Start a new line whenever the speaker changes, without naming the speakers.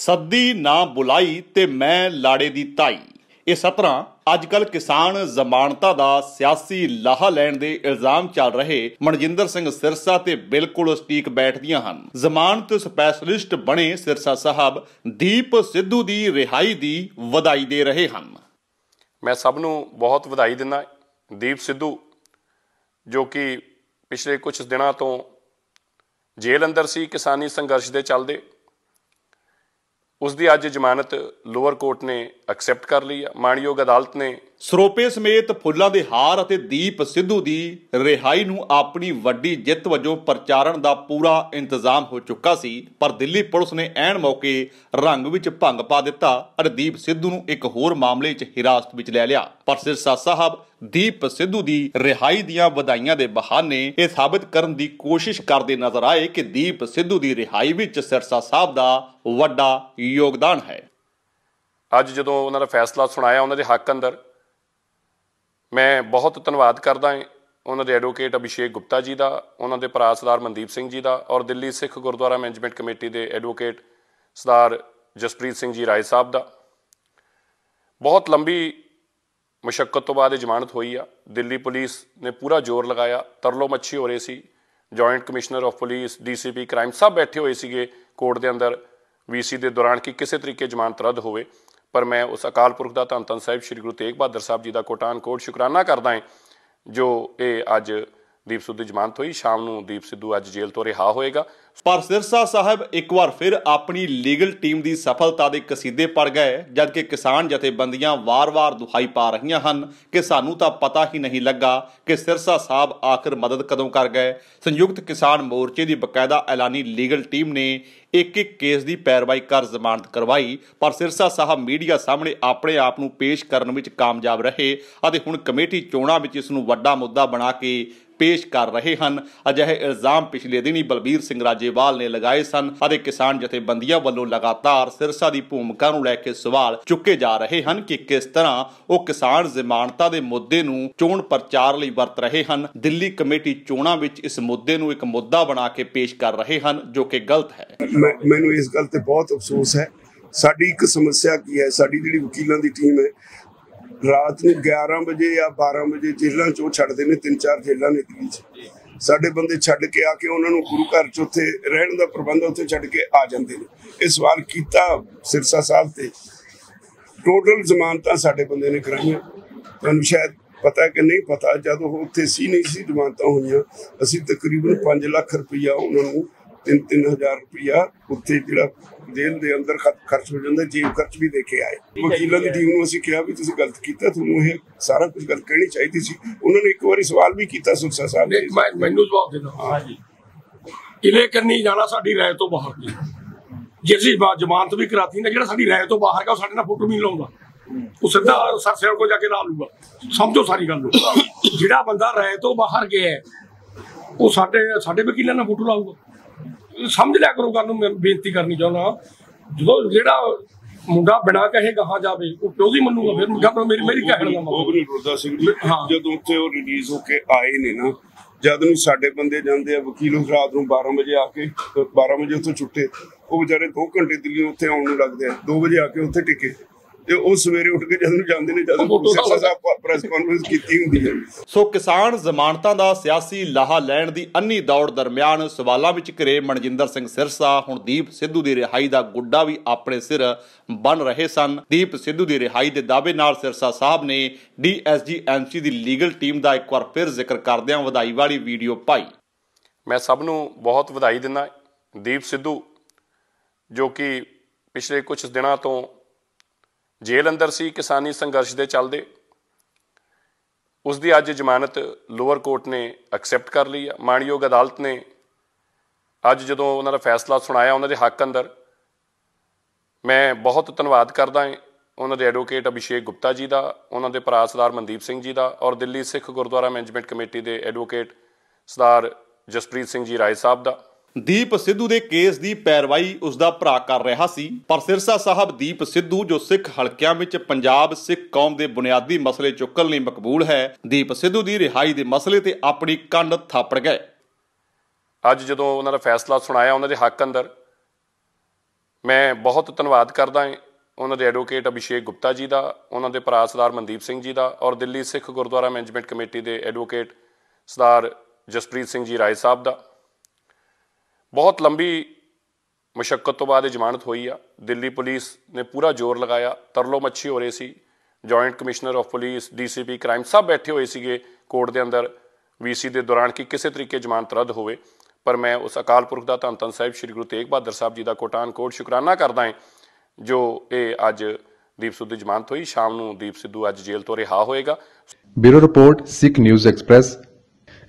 ਸੱਦੀ ਨਾ ਬੁਲਾਈ ਤੇ ਮੈਂ ਲਾੜੇ ਦੀ ਤਾਈ ਇਹ ਸਤਰਾਂ ਅੱਜਕੱਲ ਕਿਸਾਨ ਜ਼ਮਾਨਤਾ ਦਾ ਸਿਆਸੀ ਲਾਹਾ ਲੈਣ ਦੇ ਇਲਜ਼ਾਮ ਚੱਲ ਰਹੇ ਮਨਜਿੰਦਰ ਸਿੰਘ ਸਿਰਸਾ ਤੇ ਬਿਲਕੁਲ ਸਟੀਕ ਬੈਠਦੀਆਂ ਹਨ ਜ਼ਮਾਨਤ ਸਪੈਸ਼ਲਿਸਟ ਬਣੇ ਸਿਰਸਾ ਸਾਹਿਬ
ਦੀਪ ਸਿੱਧੂ ਦੀ ਰਿਹਾਈ ਦੀ ਵਧਾਈ ਦੇ ਰਹੇ ਹਨ ਮੈਂ ਸਭ ਨੂੰ ਬਹੁਤ ਵਧਾਈ ਦਿੰਦਾ ਦੀਪ ਸਿੱਧੂ ਜੋ ਕਿ ਪਿਛਲੇ ਕੁਝ ਦਿਨਾਂ ਤੋਂ ਜੇਲ੍ਹ ਅੰਦਰ ਸੀ ਕਿਸਾਨੀ ਸੰਘਰਸ਼ ਦੇ ਚੱਲਦੇ ਉਸ ਦੀ ਅੱਜ ਜ਼ਮਾਨਤ ਲੋਅਰ ਕੋਰਟ ਨੇ ਐਕਸੈਪਟ ਕਰ ਲਈ ਹੈ ਮਾਨਯੋਗ ਅਦਾਲਤ ਨੇ
ਸਰੋਪੇ ਸਮੇਤ ਫੁੱਲਾਂ ਦੇ ਹਾਰ ਅਤੇ ਦੀਪ ਸਿੱਧੂ ਦੀ ਰਿਹਾਈ ਨੂੰ ਆਪਣੀ ਵੱਡੀ ਜਿੱਤ ਵਜੋਂ ਪ੍ਰਚਾਰਣ ਦਾ ਪੂਰਾ ਇੰਤਜ਼ਾਮ ਹੋ ਚੁੱਕਾ ਸੀ ਪਰ ਦਿੱਲੀ ਪੁਲਿਸ ਨੇ ਐਨ ਮੌਕੇ ਰੰਗ ਵਿੱਚ ਭੰਗ ਪਾ ਦਿੱਤਾ ਅਤੇ ਦੀਪ ਸਿੱਧੂ ਨੂੰ ਇੱਕ ਹੋਰ ਮਾਮਲੇ 'ਚ ਹਿਰਾਸਤ ਵਿੱਚ ਲੈ ਲਿਆ ਪਰ ਸਿਰਸਾ ਸਾਹਿਬ ਦੀਪ ਸਿੱਧੂ ਦੀ ਰਿਹਾਈ ਦੀਆਂ ਵਧਾਈਆਂ ਦੇ ਬਹਾਨੇ ਇਹ ਸਾਬਤ ਕਰਨ ਦੀ ਕੋਸ਼ਿਸ਼ ਕਰਦੇ ਨਜ਼ਰ ਆਏ ਕਿ ਦੀਪ ਸਿੱਧੂ ਦੀ ਰਿਹਾਈ ਵਿੱਚ ਸਿਰਸਾ ਸਾਹਿਬ ਦਾ ਵੱਡਾ
ਯੋਗਦਾਨ ਹੈ ਅੱਜ ਜਦੋਂ ਉਹਨਾਂ ਦਾ ਫੈਸਲਾ ਸੁਣਾਇਆ ਉਹਨਾਂ ਦੇ ਹੱਕ ਅੰਦਰ ਮੈਂ ਬਹੁਤ ਧੰਨਵਾਦ ਕਰਦਾ ਹਾਂ ਉਹਨਾਂ ਦੇ ਐਡਵੋਕੇਟ ਅਭਿਸ਼ੇਕ ਗੁਪਤਾ ਜੀ ਦਾ ਉਹਨਾਂ ਦੇ ਭਰਾ ਸਰਦਾਰ ਮਨਦੀਪ ਸਿੰਘ ਜੀ ਦਾ ਔਰ ਦਿੱਲੀ ਸਿੱਖ ਗੁਰਦੁਆਰਾ ਮੈਨੇਜਮੈਂਟ ਕਮੇਟੀ ਦੇ ਐਡਵੋਕੇਟ ਸਰਦਾਰ ਜਸਪ੍ਰੀਤ ਸਿੰਘ ਜੀ ਰਾਏ ਸਾਹਿਬ ਦਾ ਬਹੁਤ ਲੰਬੀ ਮੁਸ਼ਕਲ ਤੋਂ ਬਾਅਦ ਇਹ ਜ਼ਮਾਨਤ ਹੋਈ ਆ ਦਿੱਲੀ ਪੁਲਿਸ ਨੇ ਪੂਰਾ ਜ਼ੋਰ ਲਗਾਇਆ ਤਰਲੋ ਮੱਛੀ ਹੋ ਰਹੀ ਸੀ joint commissioner of police DCP crime ਸਭ ਬੈਠੇ ਹੋਏ ਸੀਗੇ ਕੋਰਟ ਦੇ ਅੰਦਰ ਵੀਸੀ ਦੇ ਦੌਰਾਨ ਕਿ ਕਿਸੇ ਤਰੀਕੇ ਜ਼ਮਾਨਤ ਰੱਦ ਹੋਵੇ ਪਰ ਮੈਂ ਉਸ ਅਕਾਲ ਪੁਰਖ ਦਾ ਧੰਨ ਧੰਨ ਸਾਹਿਬ ਸ੍ਰੀ ਗੁਰੂ ਤੇਗ ਬਹਾਦਰ ਸਾਹਿਬ ਜੀ ਦਾ ਕੋਟਾਨ ਕੋਟ ਸ਼ੁਕਰਾਨਾ ਕਰਦਾ ਹਾਂ ਜੋ ਇਹ ਅੱਜ ਦੀਪ ਸਿੱਧੂ ਦੀ ਜ਼ਮਾਨਤ ਹੋਈ ਸ਼ਾਮ ਨੂੰ ਦੀਪ ਸਿੱਧੂ ਅੱਜ ਜੇਲ੍ਹ ਤੋਂ ਰਿਹਾ ਹੋਏਗਾ ਪਰ ਸਿਰਸਾ ਸਾਹਿਬ ਇੱਕ ਵਾਰ ਫਿਰ ਆਪਣੀ ਲੀਗਲ ਟੀਮ
ਦੀ ਸਫਲਤਾ ਦੇ ਕਸੀਦੇ ਪੜ ਗਏ ਕਿ ਕਿਸਾਨ ਜਥੇਬੰਦੀਆਂ ਵਾਰ-ਵਾਰ ਦੁਹਾਈ ਪਾ ਰਹੀਆਂ ਹਨ ਕਿ ਸਾਨੂੰ ਤਾਂ ਪਤਾ ਹੀ ਨਹੀਂ ਲੱਗਾ ਕਿ ਸਿਰਸਾ ਸਾਹਿਬ ਆਖਰ ਮਦਦ ਕਦੋਂ ਕਰ ਗਏ ਸੰਯੁਕਤ ਕਿਸਾਨ ਮੋਰਚੇ ਦੀ ਬਕਾਇਦਾ ਐਲਾਨੀ ਲੀਗਲ ਟੀਮ ਨੇ ਇੱਕ ਇੱਕ ਕੇਸ ਦੀ ਪੈਰਵਾਈ ਕਰ ਜ਼ਮਾਨਤ ਕਰਵਾਈ ਪਰ ਸਿਰਸਾ ਸਾਹਿਬ ਮੀਡੀਆ ਸਾਹਮਣੇ ਆਪਣੇ ਆਪ ਨੂੰ ਪੇਸ਼ ਕਰਨ ਵਿੱਚ ਕਾਮਯਾਬ ਰਹੇ ਅਤੇ ਹੁਣ ਕਮੇਟੀ ਚੋਣਾਂ ਵਿੱਚ ਇਸ ਨੂੰ ਵੱਡਾ ਮੁੱਦਾ ਬਣਾ ਕੇ ਪੇਸ਼ ਕਰ ਰਹੇ ਹਨ ਅਜਿਹੇ ਇਲਜ਼ਾਮ ਪਿਛਲੇ ਦਿਨੀ ਬਲਬੀਰ ਸਿੰਘ ਰਾਜੇਵਾਲ ਨੇ ਲਗਾਏ ਸਨ ਅਤੇ ਕਿਸਾਨ ਜਥੇਬੰਦੀਆਂ ਵੱਲੋਂ ਲਗਾਤਾਰ ਸਿਰਸਾ ਦੀ ਭੂਮਿਕਾ ਨੂੰ ਲੈ ਕੇ ਸਵਾਲ ਚੁੱਕੇ ਜਾ ਰਹੇ ਹਨ ਕਿ ਕਿਸ ਤਰ੍ਹਾਂ ਉਹ ਕਿਸਾਨ ਜ਼ਮਾਨਤਾਂ ਦੇ ਮੁੱਦੇ ਨੂੰ ਚੋਣ ਪ੍ਰਚਾਰ ਲਈ ਵਰਤ ਰਹੇ ਹਨ ਦਿੱਲੀ ਕਮੇਟੀ ਚੋਣਾਂ ਵਿੱਚ ਇਸ ਮੁੱਦੇ ਨੂੰ ਇੱਕ ਮੁੱਦਾ ਬਣਾ ਕੇ ਪੇਸ਼ ਕਰ ਰਹੇ ਹਨ ਜੋ ਕਿ ਗਲਤ ਹੈ
ਮੈਨੂੰ ਇਸ ਗੱਲ ਤੇ ਬਹੁਤ ਅਫਸੋਸ ਹੈ ਸਾਡੀ ਇੱਕ ਸਮੱਸਿਆ ਕੀ ਹੈ ਸਾਡੀ ਜਿਹੜੀ ਵਕੀਲਾਂ ਦੀ ਟੀਮ ਹੈ ਰਾਤ ਨੂੰ 11 ਵਜੇ ਜਾਂ 12 ਵਜੇ ਜੇਲ੍ਹਾਂ ਚੋਂ ਛੱਡਦੇ ਨੇ ਤਿੰਨ ਚਾਰ ਜੇਲ੍ਹਾਂ ਨੇ ਦਿੱਲੀ 'ਚ ਸਾਡੇ ਬੰਦੇ ਛੱਡ ਕੇ ਆ ਕੇ ਉਹਨਾਂ ਨੂੰ ਗੁਰੂ ਘਰ 'ਚ ਉੱਥੇ ਰਹਿਣ ਦਾ ਪ੍ਰਬੰਧ ਉੱਥੇ ਛੱਡ ਕੇ ਆ ਜਾਂਦੇ ਨੇ ਇਹ ਸਵਾਲ ਕੀਤਾ ਸਿਰਸਾ ਸਾਹਿਬ ਤੇ ਟੋਟਲ ਜ਼ਮਾਨਤਾਂ ਸਾਡੇ ਬੰਦੇ ਨੇ ਕਰਾਈਆਂ ਤੁਹਾਨੂੰ ਸ਼ਾਇਦ ਪਤਾ ਕਿ ਨਹੀਂ ਪਤਾ ਜਦੋਂ ਉਹ ਉੱਥੇ ਸੀ ਨਹੀਂ ਸੀ ਜ਼ਮਾਨਤਾਂ ਹੋਈਆਂ ਅਸੀਂ ਤਕਰੀਬਨ 5 ਲੱਖ ਰੁਪਈਆ ਉਹਨਾਂ ਨੂੰ 3-3000 ਰੁਪਇਆ ਉੱਥੇ ਜਿਹੜਾ ਜੇਲ੍ਹ ਦੇ ਅੰਦਰ ਖਰਚ ਹੋ ਜਾਂਦਾ ਜੀਵ ਖਰਚ ਵੀ ਦੇ ਕੇ ਆਏ ਵਕੀਲਾਂ ਦੀ ਟੀਮ ਨੂੰ ਅਸੀਂ ਕਿਹਾ ਵੀ ਤੁਸੀਂ ਗਲਤ ਕੀਤਾ ਤੁਹਾਨੂੰ ਇਹ ਸਾਰਾ ਕੁਝ ਗਲਤ ਕਹਿਣੀ ਚਾਹੀਦੀ ਸੀ ਉਹਨਾਂ ਨੇ ਇੱਕ ਵਾਰੀ ਸਵਾਲ ਵੀ ਕੀਤਾ ਸੁਖਸਾ ਸਾਹਿਬ ਨੇ ਮੈਨੂੰ ਜਵਾਬ ਦੇਣਾ ਹਾਂਜੀ ਕਿਲੇ ਕਰਨੀ ਜਾਣਾ ਸਾਡੀ ਰਾਏ ਤੋਂ ਬਾਹਰ ਨਹੀਂ ਜੇ ਅਸੀਂ ਜ਼ਮਾਨਤ ਵੀ ਕਰਾਤੀ ਨਾ ਜਿਹੜਾ ਸਾਡੀ ਰਾਏ ਤੋਂ ਬਾਹਰ ਗਿਆ ਉਹ ਸਾਡੇ ਨਾਲ ਫੋਟੋ ਨਹੀਂ ਲਾਉਂਦਾ ਉਹ ਸਿੱਧਾ ਸਰ ਕੋ ਜਾ ਕੇ ਲਾ ਲੂਗਾ ਸਮਝੋ ਸਾਰੀ ਗੱਲ ਜਿਹੜਾ ਬੰਦਾ ਰਾਏ ਤੋਂ ਬਾਹਰ ਗਿਆ ਉਹ ਸਾਡੇ ਸਾਡੇ ਵਕੀਲਾਂ ਨਾਲ ਫੋਟੋ ਲਾਊਗਾ ਸਮਝ ਲਿਆ ਕਰੋ ਗੱਲ ਨੂੰ ਮੈਂ ਬੇਨਤੀ ਕਰਨੀ ਚਾਹੁੰਦਾ ਜਦੋਂ ਜਿਹੜਾ ਮੁੰਡਾ ਬਿਨਾ ਕਹੇ ਗਾਹਾਂ ਜਾਵੇ ਉਹ ਪਿਓ ਦੀ ਮੰਨੂਗਾ ਫਿਰ ਮੁੰਡਾ ਮੇਰੀ ਮੇਰੀ ਕਹਿਣ ਦਾ ਮਤਲਬ ਨਹੀਂ ਰੋਦਾ ਸਿੰਘ ਜੀ ਜਦੋਂ ਉੱਥੇ ਉਹ ਰਿਲੀਜ਼ ਹੋ ਕੇ ਆਏ ਨੇ ਨਾ ਜਦ ਨੂੰ ਸਾਡੇ ਬੰਦੇ ਜਾਂਦੇ ਆ ਵਕੀਲ ਰਾਤ ਨੂੰ 12 ਵਜੇ ਆ ਕੇ 12 ਵਜੇ ਉੱਥੋਂ ਛੁੱਟੇ ਉਹ ਵਿਚਾਰੇ 2 ਘੰਟੇ ਦਿੱਲੀ ਉੱਥੇ ਆਉਣ ਨੂੰ ਲੱਗਦੇ ਆ 2 ਵਜੇ ਆ ਕੇ ਉੱਥੇ ਟਿਕੇ ਤੇ ਉਹ ਸਵੇਰੇ ਉੱਠ ਕੇ ਜਦੋਂ ਜਾਂਦੇ ਨੇ ਜਦੋਂ ਪ੍ਰੋਫੈਸਰ ਸਾਹਿਬ ਪ੍ਰੈਸ ਕਾਨਫਰੰਸ ਕੀਤੀ ਹੁੰਦੀ ਹੈ
ਸੋ ਕਿਸਾਨ ਜ਼ਮਾਨਤਾਂ ਦਾ ਸਿਆਸੀ ਲਾਹਾ ਲੈਣ ਦੀ ਅੰਨੀ ਦੌੜ ਦਰਮਿਆਨ ਸਵਾਲਾਂ ਵਿੱਚ ਘਰੇ ਮਨਜਿੰਦਰ ਸਿੰਘ ਸਿਰਸਾ ਹੁਣ ਦੀਪ ਸਿੱਧੂ ਦੀ ਰਿਹਾਈ ਦਾ ਗੁੱਡਾ ਵੀ ਆਪਣੇ ਸਿਰ ਬਣ ਰਹੇ ਸਨ ਦੀਪ ਸਿੱਧੂ ਦੀ ਰਿਹਾਈ ਦੇ ਦਾਅਵੇ ਨਾਲ ਸਿਰਸਾ ਸਾਹਿਬ ਨੇ ਡੀਐਸਜੀ ਐਮਸੀ ਦੀ ਲੀਗਲ ਟੀਮ ਦਾ ਇੱਕ ਵਾਰ ਫਿਰ ਜ਼ਿਕਰ ਕਰਦਿਆਂ ਵਧਾਈ ਵਾਲੀ ਵੀਡੀਓ ਪਾਈ
ਮੈਂ ਸਭ ਨੂੰ ਬਹੁਤ ਵਧਾਈ ਦਿੰਦਾ ਦੀਪ ਸਿੱਧੂ ਜੋ ਕਿ ਪਿਛਲੇ ਕੁਝ ਦਿਨਾਂ ਤੋਂ ਜੇਲ੍ਹ ਅੰਦਰ ਸੀ ਕਿਸਾਨੀ ਸੰਘਰਸ਼ ਦੇ ਚੱਲਦੇ ਉਸ ਦੀ ਅੱਜ ਜ਼ਮਾਨਤ ਲੋਅਰ ਕੋਰਟ ਨੇ ਐਕਸੈਪਟ ਕਰ ਲਈ ਆ ਮਾਨਯੋਗ ਅਦਾਲਤ ਨੇ ਅੱਜ ਜਦੋਂ ਉਹਨਾਂ ਦਾ ਫੈਸਲਾ ਸੁਣਾਇਆ ਉਹਨਾਂ ਦੇ ਹੱਕ ਅੰਦਰ ਮੈਂ ਬਹੁਤ ਧੰਨਵਾਦ ਕਰਦਾ ਹਾਂ ਉਹਨਾਂ ਦੇ ਐਡਵੋਕੇਟ ਅਭਿਸ਼ੇਕ ਗੁਪਤਾ ਜੀ ਦਾ ਉਹਨਾਂ ਦੇ ਭਰਾ ਸਰਦਾਰ ਮਨਦੀਪ ਸਿੰਘ ਜੀ ਦਾ ਔਰ ਦਿੱਲੀ ਸਿੱਖ ਗੁਰਦੁਆਰਾ ਮੈਨੇਜਮੈਂਟ ਕਮੇਟੀ ਦੇ ਐਡਵੋਕੇਟ ਸਰਦਾਰ ਜਸਪ੍ਰੀਤ ਸਿੰਘ ਜੀ ਰਾਏ ਸਾਹਿਬ ਦਾ ਦੀਪ ਸਿੱਧੂ ਦੇ ਕੇਸ ਦੀ ਪੈਰਵਾਈ ਉਸ ਦਾ ਭਰਾ ਕਰ ਰਿਹਾ ਸੀ ਪਰ
ਸਿਰਸਾ ਸਾਹਿਬ ਦੀਪ ਸਿੱਧੂ ਜੋ ਸਿੱਖ ਹਲਕਿਆਂ ਵਿੱਚ ਪੰਜਾਬ ਸਿੱਖ ਕੌਮ ਦੇ ਬੁਨਿਆਦੀ ਮਸਲੇ ਚੁੱਕਣ ਲਈ ਮਕਬੂਲ ਹੈ ਦੀਪ ਸਿੱਧੂ ਦੀ ਰਿਹਾਈ ਦੇ ਮਸਲੇ ਤੇ ਆਪਣੀ ਕੰਨ ਥਾਪੜ ਗਏ
ਅੱਜ ਜਦੋਂ ਉਹਨਾਂ ਦਾ ਫੈਸਲਾ ਸੁਣਾਇਆ ਉਹਨਾਂ ਦੇ ਹੱਕ ਅੰਦਰ ਮੈਂ ਬਹੁਤ ਧੰਨਵਾਦ ਕਰਦਾ ਹਾਂ ਉਹਨਾਂ ਦੇ ਐਡਵੋਕੇਟ ਅਭਿਸ਼ੇਕ ਗੁਪਤਾ ਜੀ ਦਾ ਉਹਨਾਂ ਦੇ ਭਰਾ ਸਰਦਾਰ ਮਨਦੀਪ ਸਿੰਘ ਜੀ ਦਾ ਔਰ ਦਿੱਲੀ ਸਿੱਖ ਗੁਰਦੁਆਰਾ ਮੈਨੇਜਮੈਂਟ ਕਮੇਟੀ ਦੇ ਐਡਵੋਕੇਟ ਸਰਦਾਰ ਜਸਪ੍ਰੀਤ ਸਿੰਘ ਜੀ ਰਾਏ ਸਾਹਿਬ ਦਾ ਬਹੁਤ ਲੰਬੀ ਮੁਸ਼ਕਲ ਤੋਂ ਬਾਅਦ ਇਹ ਜ਼ਮਾਨਤ ਹੋਈ ਆ ਦਿੱਲੀ ਪੁਲਿਸ ਨੇ ਪੂਰਾ ਜ਼ੋਰ ਲਗਾਇਆ ਤਰਲੋ ਮੱਛੀ ਹੋ ਰਹੀ ਸੀ joint commissioner of police DCP crime ਸਭ ਬੈਠੇ ਹੋਏ ਸੀਗੇ ਕੋਰਟ ਦੇ ਅੰਦਰ ਵੀਸੀ ਦੇ ਦੌਰਾਨ ਕਿ ਕਿਸੇ ਤਰੀਕੇ ਜ਼ਮਾਨਤ ਰੱਦ ਹੋਵੇ ਪਰ ਮੈਂ ਉਸ ਅਕਾਲ ਪੁਰਖ ਦਾ ਧੰਨ ਧੰਨ ਸਾਹਿਬ ਸ੍ਰੀ ਗੁਰੂ ਤੇਗ ਬਹਾਦਰ ਸਾਹਿਬ ਜੀ ਦਾ ਕੋਟਾਨ ਕੋਟ ਸ਼ੁਕਰਾਨਾ ਕਰਦਾ ਹਾਂ ਜੋ ਇਹ ਅੱਜ ਦੀਪ ਸਿੱਧੂ ਜ਼ਮਾਨਤ ਹੋਈ ਸ਼ਾਮ ਨੂੰ ਦੀਪ ਸਿੱਧੂ ਅੱਜ ਜੇਲ੍ਹ ਤੋਂ ਰਿਹਾ ਹੋਏਗਾ
bureau report Sikh news express